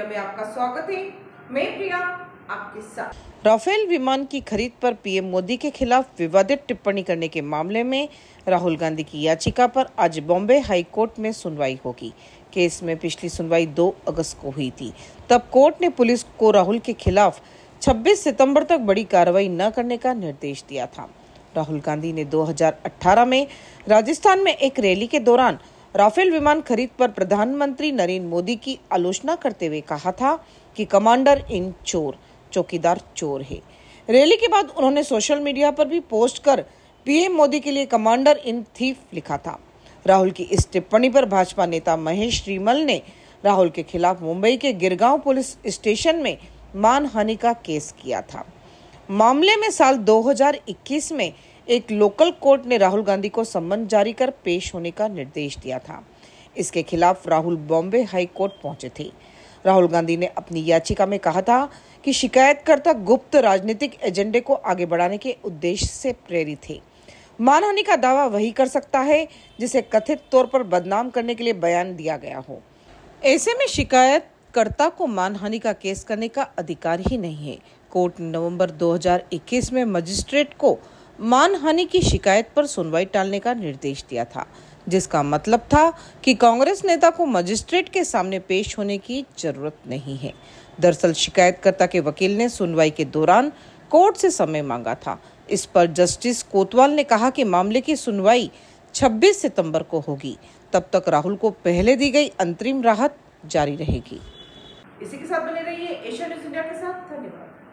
video में आपका स्वागत है मैं प्रिया आपके साथ राफेल विमान की खरीद पर पीएम मोदी के खिलाफ विवादित टिप्पणी करने के मामले में राहुल गांधी की याचिका पर आज बॉम्बे हाई कोर्ट में सुनवाई होगी केस में पिछली सुनवाई 2 अगस्त को हुई थी तब कोर्ट ने पुलिस को राहुल के खिलाफ 26 सितंबर तक बड़ी कार्रवाई न करने का निर्देश दिया था राहुल गांधी ने 2018 में राजस्थान में एक रैली के दौरान राफेल विमान खरीद पर प्रधानमंत्री नरेंद्र मोदी की आलोचना करते हुए कहा था कि कमांडर इन चोर चौकीदार चोर है रैली के बाद उन्होंने सोशल मीडिया पर भी पोस्ट कर पीएम मोदी के लिए कमांडर इन थीफ लिखा था राहुल की इस टिप्पणी पर भाजपा नेता महेश श्रीमल ने राहुल के खिलाफ मुंबई के गिरगांव पुलिस स्टेशन में मानहानि का केस किया था मामले में साल 2021 में एक लोकल कोर्ट ने राहुल गांधी को सम्मन जारी कर पेश होने का निर्देश दिया था इसके खिलाफ राहुल बॉम्बे हाई कोर्ट पहुंचे थे राहुल गांधी ने अपनी याचिका में कहा था कि शिकायतकर्ता गुप्त राजनीतिक एजेंडे को आगे बढ़ाने के उद्देश्य से प्रेरित थे मानहानि का दावा वही कर सकता है जिसे कथित तौर पर बदनाम करने के लिए बयान दिया गया हो ऐसे में शिकायतकर्ता को मानहानि का केस करने का अधिकार ही नहीं है कोर्ट नवंबर 2021 में मजिस्ट्रेट को मानहानि की शिकायत पर सुनवाई टालने का निर्देश दिया था जिसका मतलब था कि कांग्रेस नेता को मजिस्ट्रेट के सामने पेश होने की जरूरत नहीं है दरअसल शिकायतकर्ता के वकील ने सुनवाई के दौरान कोर्ट से समय मांगा था इस पर जस्टिस कोतवाल ने कहा कि मामले की सुनवाई 26 सितंबर को होगी तब तक राहुल को पहले दी गई अंतरिम राहत जारी रहेगी इसी के साथ बने रहिए एशिया न्यूज इंडिया के साथ धन्यवाद